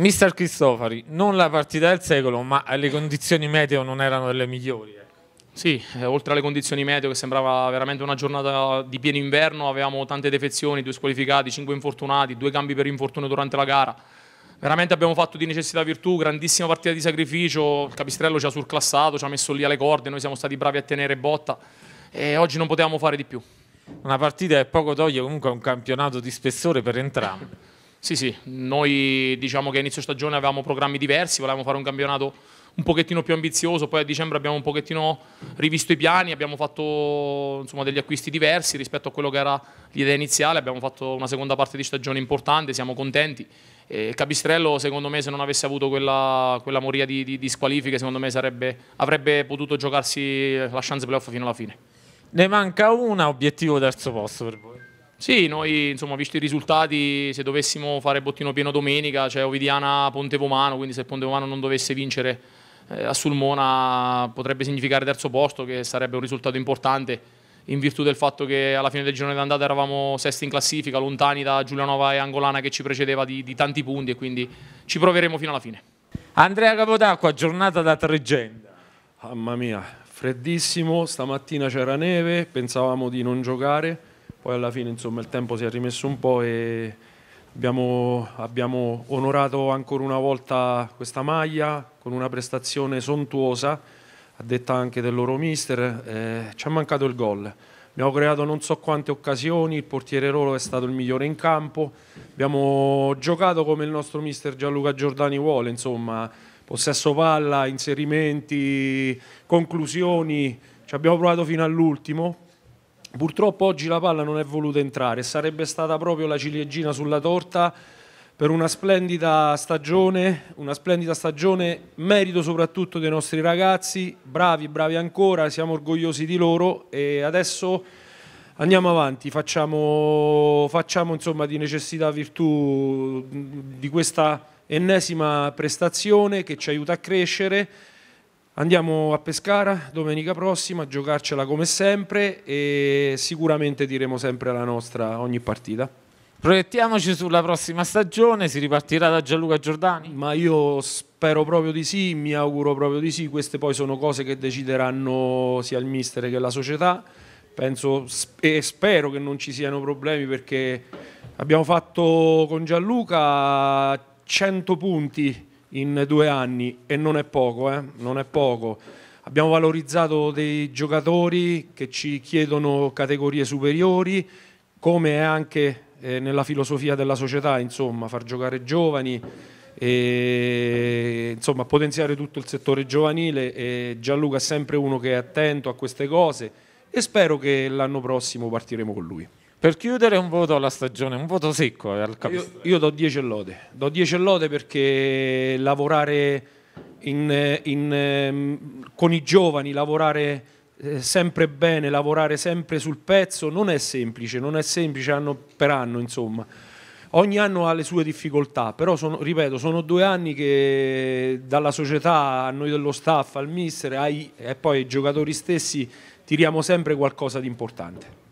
Mister Cristofari, non la partita del secolo, ma le condizioni meteo non erano delle migliori. Eh. Sì, eh, oltre alle condizioni meteo che sembrava veramente una giornata di pieno inverno, avevamo tante defezioni, due squalificati, cinque infortunati, due cambi per infortunio durante la gara. Veramente abbiamo fatto di necessità virtù, grandissima partita di sacrificio, il Capistrello ci ha surclassato, ci ha messo lì alle corde, noi siamo stati bravi a tenere botta e oggi non potevamo fare di più. Una partita che poco toglie comunque a un campionato di spessore per entrambi. Sì, sì, noi diciamo che a inizio stagione avevamo programmi diversi, volevamo fare un campionato un pochettino più ambizioso, poi a dicembre abbiamo un pochettino rivisto i piani, abbiamo fatto insomma, degli acquisti diversi rispetto a quello che era l'idea iniziale, abbiamo fatto una seconda parte di stagione importante, siamo contenti. E Capistrello secondo me se non avesse avuto quella, quella moria di, di, di, squalifiche secondo me sarebbe, avrebbe potuto giocarsi la chance playoff fino alla fine. Ne manca una, obiettivo terzo posto per voi. Sì, noi insomma, visto i risultati, se dovessimo fare bottino pieno domenica, c'è cioè Ovidiana Pontevomano, quindi se Pontevomano non dovesse vincere eh, a Sulmona potrebbe significare terzo posto, che sarebbe un risultato importante in virtù del fatto che alla fine del girone d'andata eravamo sesti in classifica, lontani da Giulianova e Angolana che ci precedeva di, di tanti punti e quindi ci proveremo fino alla fine. Andrea Capodacqua, giornata da treggenda. Mamma mia, freddissimo, stamattina c'era neve, pensavamo di non giocare poi alla fine insomma, il tempo si è rimesso un po' e abbiamo, abbiamo onorato ancora una volta questa maglia con una prestazione sontuosa, a detta anche del loro mister. Eh, ci è mancato il gol. Abbiamo creato non so quante occasioni, il portiere loro è stato il migliore in campo, abbiamo giocato come il nostro mister Gianluca Giordani vuole, insomma, possesso palla, inserimenti, conclusioni, ci abbiamo provato fino all'ultimo, Purtroppo oggi la palla non è voluta entrare, sarebbe stata proprio la ciliegina sulla torta per una splendida stagione, una splendida stagione, merito soprattutto dei nostri ragazzi, bravi, bravi ancora, siamo orgogliosi di loro e adesso andiamo avanti, facciamo, facciamo insomma di necessità virtù di questa ennesima prestazione che ci aiuta a crescere Andiamo a Pescara domenica prossima a giocarcela come sempre e sicuramente diremo sempre la nostra ogni partita. Proiettiamoci sulla prossima stagione, si ripartirà da Gianluca Giordani? Ma io spero proprio di sì, mi auguro proprio di sì, queste poi sono cose che decideranno sia il mister che la società, penso e spero che non ci siano problemi perché abbiamo fatto con Gianluca 100 punti in due anni e non è poco, eh? non è poco. Abbiamo valorizzato dei giocatori che ci chiedono categorie superiori, come è anche eh, nella filosofia della società, insomma, far giocare giovani, e, insomma, potenziare tutto il settore giovanile e Gianluca è sempre uno che è attento a queste cose e spero che l'anno prossimo partiremo con lui. Per chiudere un voto alla stagione, un voto secco eh, al Io, io do 10 lode, do 10 lode perché lavorare in, in, ehm, con i giovani, lavorare eh, sempre bene, lavorare sempre sul pezzo non è semplice, non è semplice anno per anno insomma. Ogni anno ha le sue difficoltà, però sono, ripeto, sono due anni che dalla società, a noi dello staff, al mister ai, e poi ai giocatori stessi tiriamo sempre qualcosa di importante.